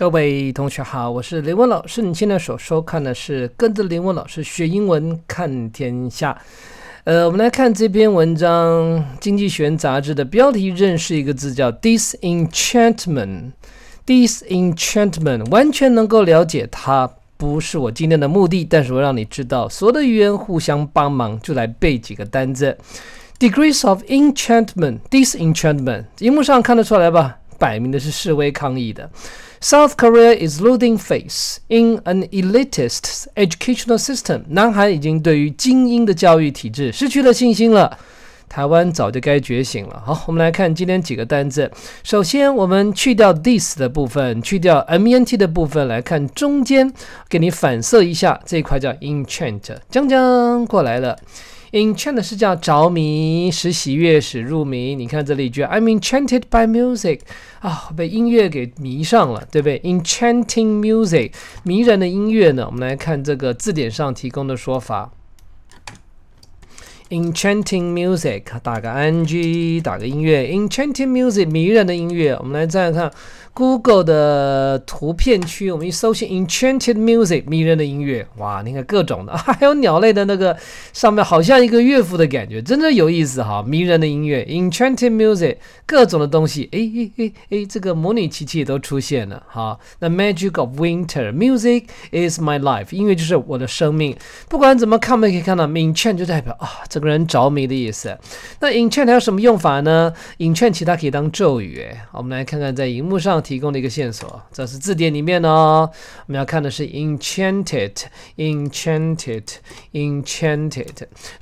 各位同学好，我是雷文老师。你现在所收看的是跟着雷文老师学英文看天下。呃，我们来看这篇文章，《经济学人》杂志的标题认识一个字叫 “disenchantment”。“disenchantment” 完全能够了解它不是我今天的目的，但是我让你知道，所有的语言互相帮忙，就来背几个单词：“degrees of enchantment”，“disenchantment”。荧幕上看得出来吧？摆明的是示威抗议的。South Korea is losing f a c e in an elitist educational system. 韩已经对于精英的教育体制失去了信心了。台湾早就该觉醒了。好，我们来看今天几个单字。首先，我们去掉 this 的部分，去掉 ment 的部分，来看中间，给你反射一下这一块叫 e n c h a n t 将将过来了。Enchant 是叫着迷，使喜悦，使入迷。你看这里一句，I'm enchanted by music，啊，被音乐给迷上了，对不对？Enchanting music，迷人的音乐呢。我们来看这个字典上提供的说法。Enchanting music，打个 ng，打个音乐。Enchanting music，迷人的音乐。我们来再来看 Google 的图片区，我们一搜寻 e n c h a n t e d music，迷人的音乐。哇，你看各种的，还有鸟类的那个上面，好像一个乐谱的感觉，真的有意思哈。迷人的音乐，Enchanting music，各种的东西，哎哎哎哎，这个模拟奇迹都出现了哈。那 Magic of Winter，Music is my life，音乐就是我的生命。不管怎么看，我们可以看到，Enchant 就代表啊这。个人着迷的意思。那 enchant 还有什么用法呢？enchant 其他可以当咒语。哎，我们来看看在荧幕上提供的一个线索。这是字典里面哦。我们要看的是 enchanted, enchanted, enchanted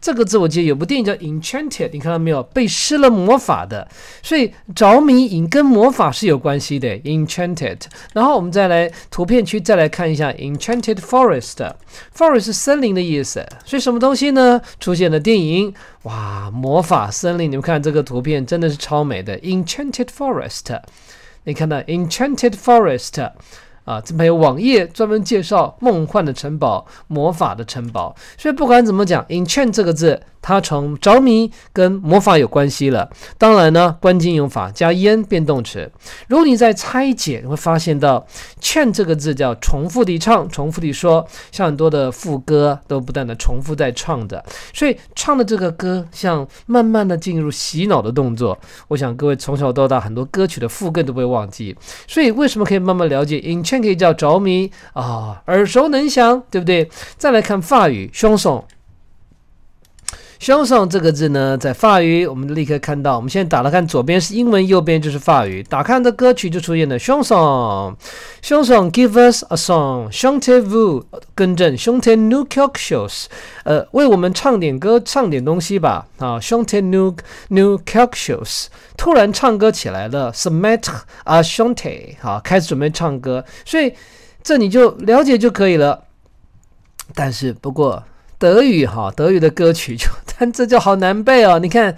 这个字。我记得有部电影叫 enchanted，你看到没有？被施了魔法的。所以着迷引跟魔法是有关系的。enchanted。然后我们再来图片区再来看一下 enchanted forest。forest 森林的意思。所以什么东西呢？出现了电影。哇，魔法森林！你们看这个图片，真的是超美的。Enchanted Forest，你看到 Enchanted Forest 啊？这边有网页专门介绍梦幻的城堡、魔法的城堡。所以不管怎么讲 e n c h a n t 这个字。它从着迷跟魔法有关系了，当然呢，关键用法加 E N 变动词。如果你在拆解，你会发现到劝这个字叫重复地唱，重复地说，像很多的副歌都不断的重复在唱的。所以唱的这个歌，像慢慢的进入洗脑的动作。我想各位从小到大，很多歌曲的副歌都不会忘记。所以为什么可以慢慢了解？In chain 可以叫着迷啊，耳熟能详，对不对？再来看法语，双手。"Song" 这个字呢，在法语，我们立刻看到。我们现在打了看，左边是英文，右边就是法语。打开的歌曲就出现了。"Song, song, give us a song." "Schontevu" 更正。"Schontevu k a l k s c h o s s 呃，为我们唱点歌，唱点东西吧。啊 s c h o n t e n u n kalkschuss"，突然唱歌起来了。s m e t t 啊 s c h o n t e 好，开始准备唱歌。所以这你就了解就可以了。但是不过德语哈，德语的歌曲就。这就好难背哦！你看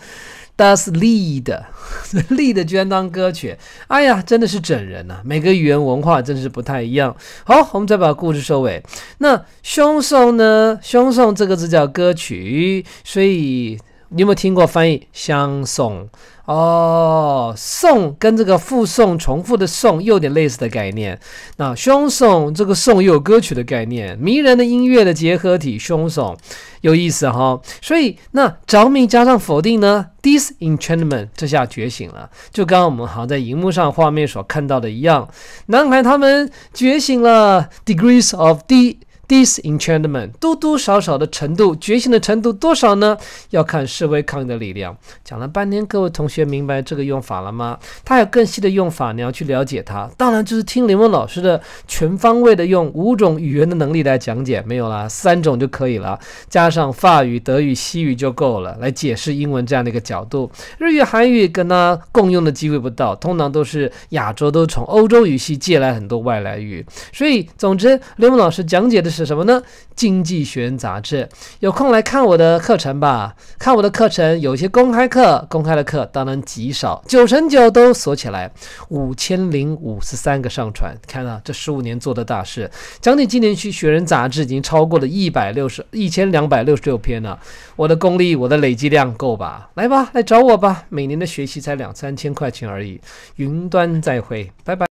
，does lead，lead 居然当歌曲，哎呀，真的是整人呐！每个语言文化真是不太一样。好，我们再把故事收尾。那凶手呢？凶手这个字叫歌曲，所以你有没有听过翻译相送？哦，送跟这个复送重复的送有点类似的概念。那凶送这个送又有歌曲的概念，迷人的音乐的结合体，凶送有意思哈。所以那着迷加上否定呢 d i s e n c h a n t e m e n t 这下觉醒了，就刚我们好像在荧幕上画面所看到的一样，男孩他们觉醒了 degrees of d。This in China m e n 多多少少的程度，觉醒的程度多少呢？要看示威抗议的力量。讲了半天，各位同学明白这个用法了吗？它有更细的用法，你要去了解它。当然就是听林文老师的全方位的用五种语言的能力来讲解，没有啦，三种就可以了，加上法语、德语、西语就够了，来解释英文这样的一个角度。日语、韩语跟他共用的机会不到，通常都是亚洲都从欧洲语系借来很多外来语。所以总之，刘文老师讲解的是。是什么呢？《经济学人》杂志，有空来看我的课程吧。看我的课程，有些公开课，公开的课当然极少，九成九都锁起来。五千零五十三个上传，看啊，这十五年做的大事，《讲你今年去学人》杂志已经超过了一百六十一千两百六十六篇了。我的功力，我的累积量够吧？来吧，来找我吧。每年的学习才两三千块钱而已。云端再会，拜拜。